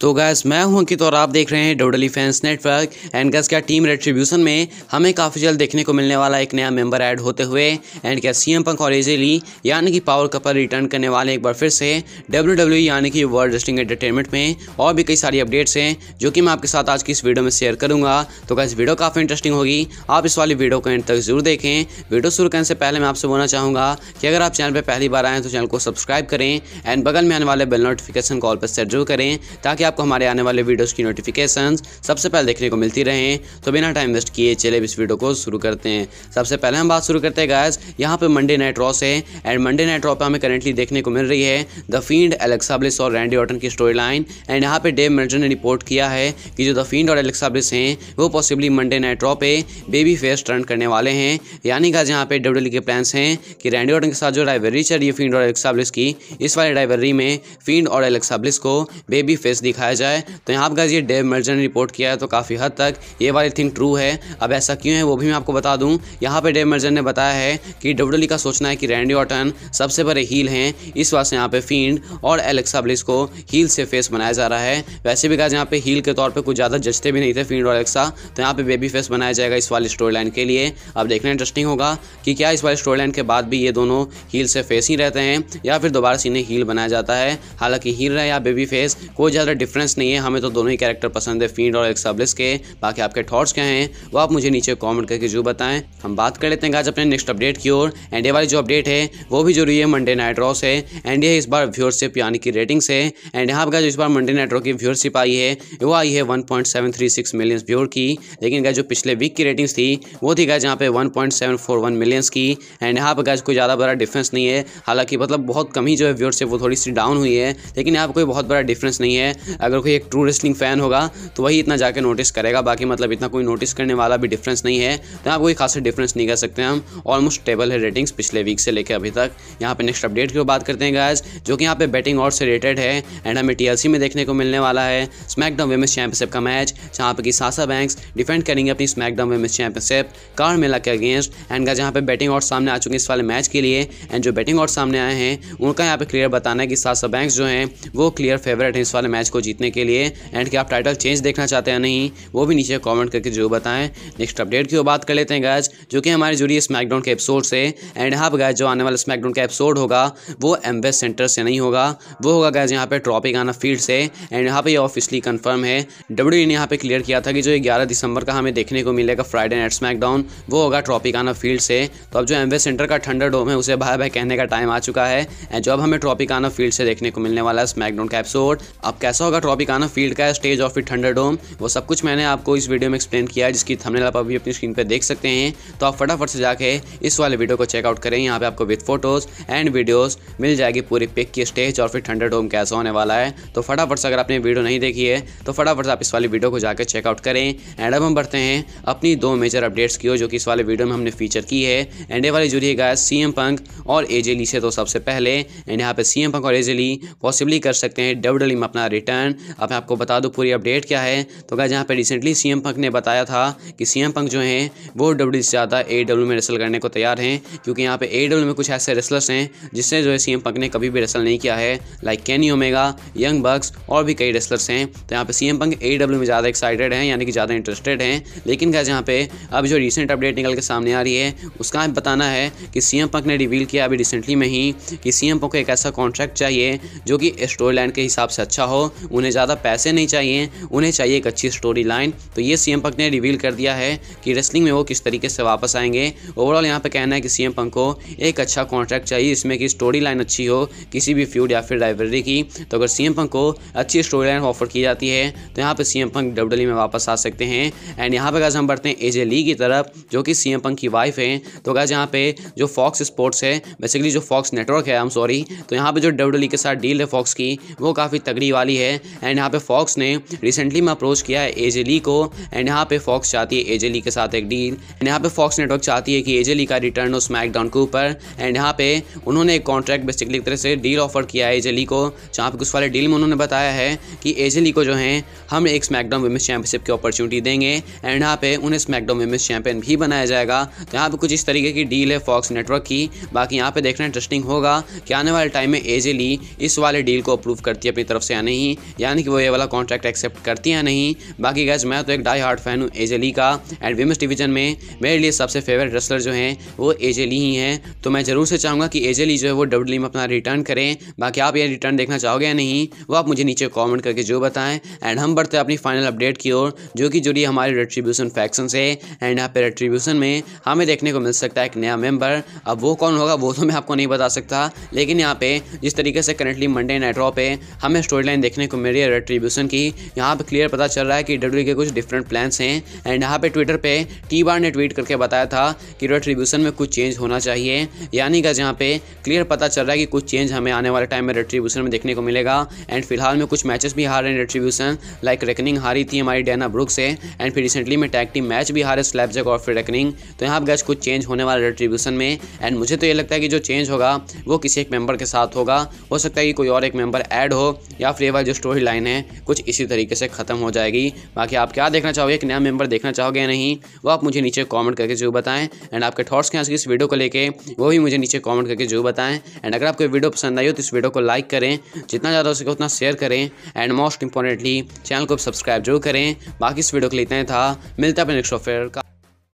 तो गैस मैं हूं अंकित और आप देख रहे हैं डोडली फैंस नेटवर्क एंड गैस क्या टीम रेट्रीब्यूशन में हमें काफ़ी जल्द देखने को मिलने वाला एक नया मेंबर ऐड होते हुए एंड क्या सीएम पंक और एजेली यानी कि पावर कपर रिटर्न करने वाले एक बार फिर से डब्ल्यू e, यानी कि वर्ल्ड रेस्टिंग एंटरटेनमेंट में और भी कई सारी अपडेट्स हैं जो कि मैं आपके साथ आज की इस वीडियो में शेयर करूँगा तो गैस वीडियो काफ़ी इंटरेस्टिंग होगी आप इस वाली वीडियो को एंड तक जरूर देखें वीडियो शुरू करने से पहले मैं आपसे बोलना चाहूँगा कि अगर आप चैनल पर पहली बार आएँ तो चैनल को सब्सक्राइब करें एंड बगल में आने वाले बेल नोटिफिकेशन कॉल पर सेट जरूर करें ताकि आपको हमारे आने वाले वीडियोस की नोटिफिकेशन सबसे पहले देखने को मिलती रहें तो बिना टाइम वेस्ट किए चले इस वीडियो को शुरू करते हैं सबसे पहले हम बात शुरू करते हैं गायस यहाँ पर मंडे नाइट रॉस है एंड मंडे नाइट रॉ पर हमें करेंटली देखने को मिल रही है द फीड एलेक्साब्लिस और रैंडी ऑटन की स्टोरी लाइन एंड यहाँ पर डेव मिल्टन ने रिपोर्ट किया है कि जो द फीड और एलेक्साब्लिस हैं वो पॉसिबली मंडे नाइट रॉ पे बेबी फेस टर्न करने वाले हैं यानी गायस यहाँ पे डब्ल्यू के प्लान्स हैं कि रैंडी ऑटन के साथ जो राइवरी चल रही है फीड और एलेक्साब्लिस की इस वाले राइवरी में फीड और एलेक्साब्लिस को बेबी फेस दिखा दिखाया जाए तो यहाँ पर ये डेव मर्जर ने रिपोर्ट किया है तो काफ़ी हद तक ये वाली थिंग ट्रू है अब ऐसा क्यों है वो भी मैं आपको बता दूँ यहाँ पर डेव मर्जर ने बताया है कि डब्ल्यू e का सोचना है कि रैंडी ऑटन सबसे बड़े हील हैं इस वजह यहाँ पर फीड और एलेक्सा ब्लिस को हील से फेस बनाया जा रहा है वैसे भी कहा यहाँ पे हील के तौर पर कुछ ज़्यादा जचते भी नहीं थे फीड और एलेक्सा तो यहाँ पे बेबी फेस बनाया जाएगा इस वाली स्टोरी लाइन के लिए अब देखना इंटरेस्टिंग होगा कि क्या इस वाली स्टोरी लाइन के बाद भी ये दोनों हील से फेस ही रहते हैं या फिर दोबारा से इन्हें हील बनाया जाता है हालांकि हील रहे या बेबी फेस कोई ज़्यादा डिफरेंस नहीं है हमें तो दोनों ही कैरेक्टर पसंद है फीड और एक्साब्लिस के बाकी आपके थॉट्स क्या हैं वो आप मुझे नीचे कॉमेंट करके जो बताएं हम बात कर लेते हैं आज अपने नेक्स्ट अपडेट की ओर एंड वाली जो अपडेट है वो भी जरूरी है मंडे नाइट रॉ से एंड ये इस बार व्यूअरशिप यानी कि रेटिंग से एंड यहाँ पर जो इस बार मंडे नाइट रॉ की व्यूअरशिप आई है वो आई है वन मिलियंस व्यूअर की लेकिन क्या जो पिछले वीक की रेटिंग्स थी वो थी गया जहाँ पे वन मिलियंस की एंड यहाँ पर गैस कोई ज़्यादा बड़ा डिफरेंस नहीं है हालांकि मतलब बहुत कम ही जो है व्यूअरशिप वो थोड़ी सी डाउन हुई है लेकिन यहाँ पर कोई बहुत बड़ा डिफरेंस नहीं है अगर कोई एक ट्रू रेस्लिंग फ़ैन होगा तो वही इतना जाके नोटिस करेगा बाकी मतलब इतना कोई नोटिस करने वाला भी डिफरेंस नहीं है तो आप कोई खासा डिफरेंस नहीं कर सकते हम ऑलमोस्ट टेबल है रेटिंग्स पिछले वीक से लेकर अभी तक यहाँ पे नेक्स्ट अपडेट की बात करते हैं गायज जो कि यहाँ पे बैटिंग और से रिलेटेड है एंड हमें टीएलसी में देखने को मिलने वाला है स्मैकडाउन वेमेंस चैंपियनशिप का मैच जहाँ पे कि सासा बैंक डिफेंड करेंगे अपनी SmackDown women's championship Carmella के अगेंस्ट एंड गाइज यहाँ पे बैटिंग और सामने आ चुके हैं इस वाले मैच के लिए एंड जो बैटिंग और सामने आए हैं उनका यहाँ पे क्लियर बताना है कि सासा बैंक्स जो है वो क्लियर फेवरेट है इस वाले मैच को जीतने के लिए एंड क्या आप टाइटल चेंज देखना चाहते हैं नहीं वो भी नीचे कॉमेंट करके जरूर बताएं नेक्स्ट अपडेट की बात कर लेते हैं गैज जो कि हमारी जुड़ी है स्मैकडाउन के एपिसोड से एंड यहाँ पर गैज जो आने वाला स्मैकडाउन का एपिसोड होगा वो एम सेंटर से नहीं होगा वो होगा गैज यहाँ पर ट्रॉपिक आना फील्ड से एंड यहाँ पर ये ऑफिसली कन्फर्म है डब्ल्यू e ने यहाँ पर क्लियर किया था कि जो ग्यारह दिसंबर का हमें देखने को मिलेगा फ्राइडे नाइट स्मैकडाउन वो होगा आना फील्ड से तो अब जो एम सेंटर का ठंडर डोम है उसे भाई भाई कहने का टाइम आ चुका है एंड जो अब हमें आना फील्ड से देखने को मिलने वाला है स्मैकडाउन का एपिसोड अब कैसा होगा होगा ट्रॉपिकाना फील्ड का stage of it ThunderDome वो सब कुछ मैंने आपको इस वीडियो में एक्सप्लेन किया है जिसकी थंबनेल आप अभी अपनी स्क्रीन पर देख सकते हैं तो आप फटाफट से जाके इस वाले वीडियो को चेकआउट करें यहाँ पे आपको विथ फोटोज़ एंड वीडियोज़ मिल जाएगी पूरी पिक की स्टेज और फिर डोम कैसा होने वाला है तो फटाफट से अगर आपने वीडियो नहीं देखी है तो फटाफट से आप इस वाली वीडियो को जाकर चेकआउट करें एंड अब हम बढ़ते हैं अपनी दो मेजर अपडेट्स की ओर जो कि इस वाले वीडियो में हमने फीचर की है एंड ये वाली जुड़ी है गाय सी पंक और एजेली से तो सबसे पहले एंड यहाँ पे सी पंक और एजेली पॉसिबली कर सकते हैं डब्ल्यू में अपना रिटर्न कारण अब मैं आपको बता दूँ पूरी अपडेट क्या है तो गाइज जहाँ पर रिसेंटली सी पंक ने बताया था कि सी पंक जो हैं वो डब्ल्यू से ज़्यादा ए में रेसल करने को तैयार हैं क्योंकि यहाँ पर ए में कुछ ऐसे रेसलर्स हैं जिससे जो है सी पंक ने कभी भी रेसल नहीं किया है like Kenny Omega Young Bucks और भी कई रेसलर्स हैं तो यहाँ पर सीएम पंक ए में ज़्यादा एक्साइटेड हैं यानी कि ज़्यादा इंटरेस्टेड हैं लेकिन गाइज यहाँ पे अब जो रिसेंट अपडेट निकल के सामने आ रही है उसका बताना है कि सीएम पंक ने रिवील किया अभी रिसेंटली में ही कि सीएम पंक को एक ऐसा कॉन्ट्रैक्ट चाहिए जो कि स्टोरी लाइन के हिसाब से अच्छा हो उन्हें ज़्यादा पैसे नहीं चाहिए उन्हें चाहिए एक अच्छी स्टोरी लाइन तो ये सी पंक ने रिवील कर दिया है कि रेसलिंग में वो किस तरीके से वापस आएंगे ओवरऑल यहाँ पर कहना है कि सी पंक को एक अच्छा कॉन्ट्रैक्ट चाहिए इसमें कि स्टोरी लाइन अच्छी हो किसी भी फ्यूड या फिर लाइब्रेरी की तो अगर सी पंक को अच्छी स्टोरी लाइन ऑफर की जाती है तो यहाँ पर एम पंक डब्ल्यू में वापस आ सकते हैं एंड यहाँ पर अगर हम बढ़ते हैं एजे ली की तरफ जो कि सी पंक की वाइफ हैं तो अगर यहाँ पे जो फॉक्स स्पोर्ट्स है बेसिकली जो फॉक्स नेटवर्क है आई एम सॉरी तो यहाँ पे जो डब्ल्यू के साथ डील है फॉक्स की वो काफ़ी तगड़ी वाली है एंड यहाँ पे फॉक्स ने रिसेंटली में अप्रोच किया है एजेली को एंड यहाँ पे फॉक्स चाहती है एजेली के साथ एक डील एंड यहाँ पे फॉक्स नेटवर्क चाहती है कि एजेली का रिटर्न हो स्मैकडाउन के ऊपर एंड यहाँ पे उन्होंने एक कॉन्ट्रैक्ट बेसिकली तरह से डील ऑफर किया है एजेली को जहाँ पे कुछ वाले डील में उन्होंने बताया है कि एजेली को जो है हम एक स्मैकडाउन वुमेंस चैंपियनशिप की अपॉर्चुनिटी देंगे एंड यहाँ पे उन्हें स्मैकडाउन वुमेंस चैंपियन भी बनाया जाएगा तो यहाँ पे कुछ इस तरीके की डील है फॉक्स नेटवर्क की बाकी यहाँ पे देखना इंटरेस्टिंग होगा कि आने वाले टाइम में एजेली इस वाले डील को अप्रूव करती है अपनी तरफ से या नहीं यानी कि वो ये वाला कॉन्ट्रैक्ट एक्सेप्ट करती हैं नहीं बाकी गैस मैं तो एक डाई हार्ट फैन हूँ एजे का एंड विमेंस डिवीजन में मेरे लिए सबसे फेवरेट रेसलर जो हैं वो एजे ही हैं तो मैं ज़रूर से चाहूँगा कि एजे जो है वो डब्ल्यू में अपना रिटर्न करें बाकी आप ये रिटर्न देखना चाहोगे या नहीं वो आप मुझे नीचे कॉमेंट करके जो बताएं एंड हम बढ़ते हैं अपनी फाइनल अपडेट की ओर जो कि जुड़ी हमारे रेट्रीब्यूशन फैक्शन से एंड यहाँ पर रेट्रीब्यूशन में हमें देखने को मिल सकता है एक नया मेम्बर अब वो कौन होगा वो तो मैं आपको नहीं बता सकता लेकिन यहाँ पे जिस तरीके से करेंटली मंडे नाइट पर हमें स्टोरी लाइन देखने को आपको मेरी रेट्रीब्यूशन की यहाँ पे क्लियर पता चल रहा है कि डब्ल्यू के कुछ डिफरेंट प्लान्स हैं एंड यहाँ पे ट्विटर पे टी बार ने ट्वीट करके बताया था कि रेट्रीब्यूशन में कुछ चेंज होना चाहिए यानी कि जहाँ पे क्लियर पता चल रहा है कि कुछ चेंज हमें आने वाले टाइम में रेट्रीब्यूशन में देखने को मिलेगा एंड फिलहाल में कुछ मैचेस भी हार रहे हैं रेट्रीब्यूशन लाइक रेकनिंग हारी थी हमारी डैना ब्रुक से एंड फिर रिसेंटली में टैग टीम मैच भी हारे स्लैपजैक और फिर रेकनिंग तो यहाँ पर गैस कुछ चेंज होने वाला रेट्रीब्यूशन में एंड मुझे तो ये लगता है कि जो चेंज होगा वो किसी एक मेंबर के साथ होगा हो सकता है कि कोई और एक मेंबर ऐड हो या फिर ये वाला स्टोरी लाइन है कुछ इसी तरीके से ख़त्म हो जाएगी बाकी आप क्या देखना चाहोगे एक नया मेंबर देखना चाहोगे या नहीं वो आप मुझे नीचे कमेंट करके जरूर बताएं एंड आपके थॉट्स क्या इस वीडियो को लेके वो भी मुझे नीचे कॉमेंट करके जरूर बताएं एंड अगर आपको वीडियो पसंद आई हो तो इस वीडियो को लाइक करें जितना ज़्यादा हो सके उतना शेयर करें एंड मोस्ट इंपॉर्टेंटली चैनल को सब्सक्राइब जरूर करें बाकी इस वीडियो के लिए इतना ही था मिलता है नेक्स्ट ऑफेयर का